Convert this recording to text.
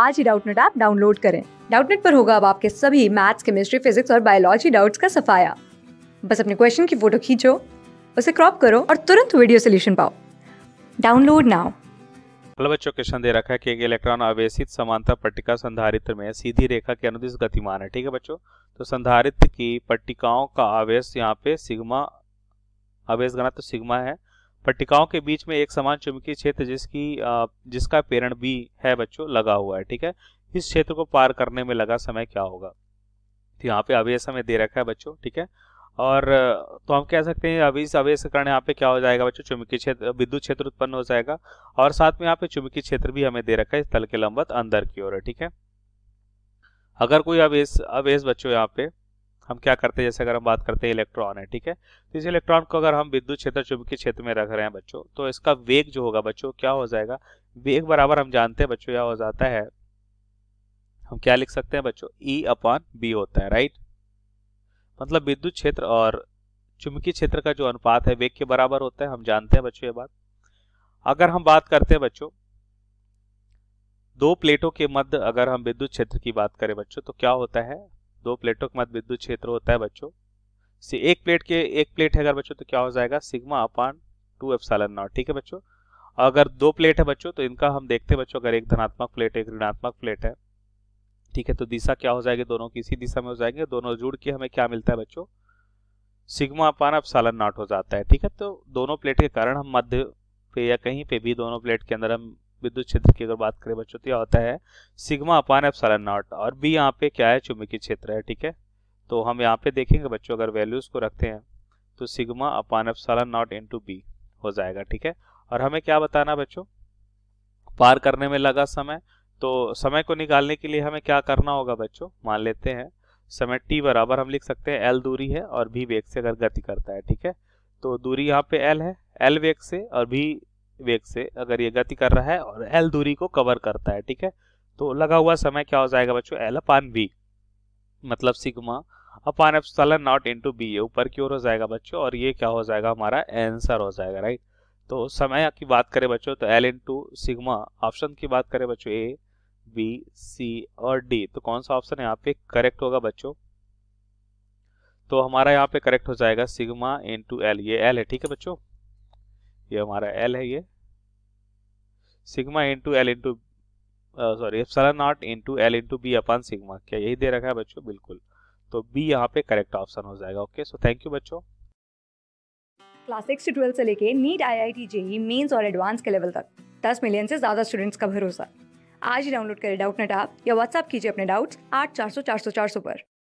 आज ही Doubtnut app download करें डाउटनेट पर होगा अब आपके सभी मैथ्स केमिस्ट्री फिजिक्स और बायोलॉजी डाउट्स का सफाया बस अपने क्वेश्चन की फोटो खींचो उसे क्रॉप करो और तुरंत वीडियो सोल्यूशन पाओ डाउनलोड नाउ हेलो बच्चों क्वेश्चन दे रखा है कि एक इलेक्ट्रॉन आवेशित समानता पट्टिका संधारित्र में सीधी रेखा के अनुदिश गतिमान है ठीक है बच्चों तो संधारित्र की पट्टिकाओं का आवेश यहाँ पे सिग्मा आवेश घनत्व तो सिग्मा है पट्टिकाओं के बीच में एक समान चुंबकीय क्षेत्र जिसकी जिसका पेरण बी है बच्चों लगा हुआ है ठीक है इस क्षेत्र को पार करने में लगा समय क्या होगा तो यहाँ पे अवेश हमें दे रखा है बच्चों ठीक है और तो हम कह सकते हैं अभी इस अवेश के कारण यहाँ पे क्या हो जाएगा बच्चों चुंबकीय क्षेत्र विद्युत क्षेत्र उत्पन्न हो जाएगा और साथ में यहाँ पे चुंबकीय क्षेत्र भी हमें दे रखा है इस तल के लंबत अंदर की ओर है ठीक है अगर कोई अवेश अवेश बच्चों यहाँ पे हम क्या करते हैं जैसे अगर हम बात करते हैं इलेक्ट्रॉन है ठीक है तो इस इलेक्ट्रॉन को अगर हम विद्युत क्षेत्र चुंबकीय क्षेत्र में रख रहे हैं बच्चों तो इसका वेग जो होगा बच्चों क्या हो जाएगा वेग बराबर हम जानते हैं बच्चों हो जाता है हम क्या लिख सकते हैं बच्चों ई अपॉन बी होता है राइट मतलब विद्युत क्षेत्र और चुंबकीय क्षेत्र का जो अनुपात है वेग के बराबर होता है हम जानते हैं बच्चों ये बात अगर हम बात करते हैं बच्चों दो प्लेटों के मध्य अगर हम विद्युत क्षेत्र की बात करें बच्चों तो क्या होता है दो प्लेटों के मध्य विद्युत क्षेत्र होता है बच्चों से एक प्लेट के एक प्लेट है अगर बच्चों तो क्या हो जाएगा sigma upon two epsilon not ठीक है बच्चों अगर दो प्लेट है बच्चों तो इनका हम देखते हैं बच्चों अगर एक धनात्मक प्लेट एक ऋणात्मक प्लेट है ठीक है तो दिशा क्या हो जाएगी दोनों की इसी दिशा में हो जाएंगे दोनों जुड़ के हमें क्या मिलता है बच्चों सिग्मा अपान अब सालन नॉट हो जाता है ठीक है तो दोनों प्लेट के कारण हम मध्य पे या कहीं पे भी दोनों प्लेट के अंदर हम विद्युत क्षेत्र की अगर बात करें बच्चों तो यह होता है sigma upon epsilon not और बी यहाँ पे क्या है चुम्बकीय क्षेत्र है ठीक है तो हम यहाँ पे देखेंगे बच्चों अगर वैल्यूज को रखते हैं तो sigma upon epsilon not into B हो जाएगा ठीक है और हमें क्या बताना बच्चों पार करने में लगा समय तो समय को निकालने के लिए हमें क्या करना होगा बच्चों मान लेते हैं समय टी बराबर हम लिख सकते हैं एल दूरी है और भी वेग से अगर गति करता है ठीक है तो दूरी यहाँ पे एल है एल वेग से और भी वेग से अगर ये गति कर रहा है और एल दूरी को कवर करता है ठीक है तो लगा हुआ समय क्या हो जाएगा बच्चों एल अपान बी मतलब sigma upon epsilon not two B ये ऊपर की ओर हो जाएगा बच्चों और ये क्या हो जाएगा हमारा आंसर हो जाएगा राइट तो समय की बात करें बच्चों तो एल टू सिग्मा ऑप्शन की बात करें बच्चों ए बी सी और डी तो कौन सा ऑप्शन यहाँ पे करेक्ट होगा बच्चों तो हमारा यहाँ पे करेक्ट हो जाएगा सिग्मा टू एल ये एल है ठीक है बच्चों ये हमारा एल है ये sigma into L into sorry epsilon not into L into B upon sigma क्या यही दे रखा है बच्चों बिल्कुल तो बी यहाँ पे करेक्ट ऑप्शन हो जाएगा ओके सो थैंक यू बच्चों क्लास सिक्स से ट्वेल्थ से लेके NEET I I T JEE mains और एडवांस के लेवल तक दस मिलियन से ज़्यादा स्टूडेंट्स का भरोसा आज ही डाउनलोड करें डाउट नेट आप या व्हाट्सअप कीजिए अपने डाउट्स आठ चार सौ चार सौ चार सौ पर